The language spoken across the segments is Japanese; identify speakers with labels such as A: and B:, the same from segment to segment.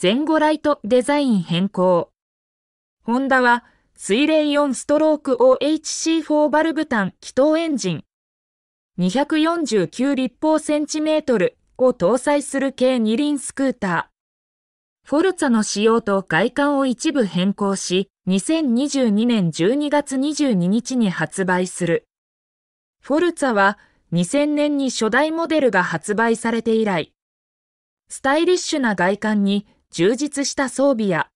A: 前後ライトデザイン変更。ホンダは、水冷4ストローク OHC4 バルブタン気筒エンジン。249立方センチメートルを搭載する軽二輪スクーター。フォルツァの仕様と外観を一部変更し、2022年12月22日に発売する。フォルツァは2000年に初代モデルが発売されて以来、スタイリッシュな外観に充実した装備や、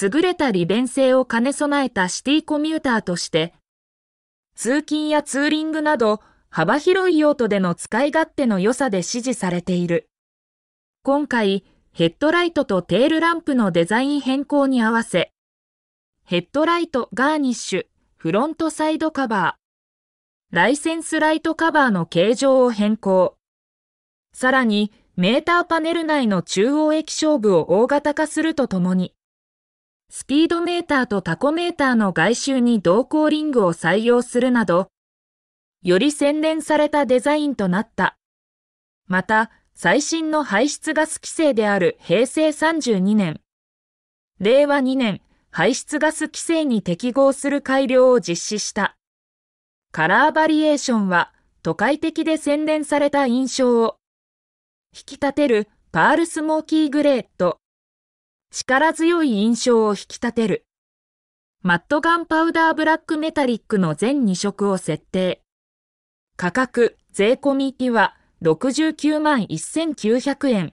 A: 優れた利便性を兼ね備えたシティコミューターとして、通勤やツーリングなど幅広い用途での使い勝手の良さで支持されている。今回、ヘッドライトとテールランプのデザイン変更に合わせ、ヘッドライトガーニッシュ、フロントサイドカバー、ライセンスライトカバーの形状を変更。さらに、メーターパネル内の中央液晶部を大型化するとともに、スピードメーターとタコメーターの外周に同行リングを採用するなど、より洗練されたデザインとなった。また、最新の排出ガス規制である平成32年、令和2年排出ガス規制に適合する改良を実施した。カラーバリエーションは都会的で洗練された印象を引き立てるパールスモーキーグレート。力強い印象を引き立てるマットガンパウダーブラックメタリックの全2色を設定価格税込みは69万1900円